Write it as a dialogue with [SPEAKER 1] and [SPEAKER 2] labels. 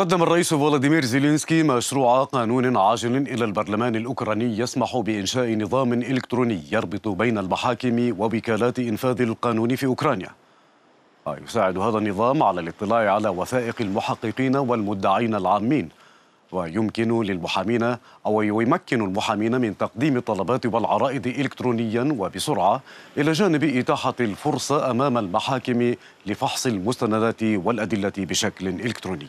[SPEAKER 1] قدم الرئيس فولاديمير زيلينسكي مشروع قانون عاجل إلى البرلمان الأوكراني يسمح بإنشاء نظام إلكتروني يربط بين المحاكم ووكالات إنفاذ القانون في أوكرانيا يساعد هذا النظام على الاطلاع على وثائق المحققين والمدعين العامين ويمكن للمحامين أو يمكن المحامين من تقديم الطلبات والعرائض إلكترونيا وبسرعة إلى جانب إتاحة الفرصة أمام المحاكم لفحص المستندات والأدلة بشكل إلكتروني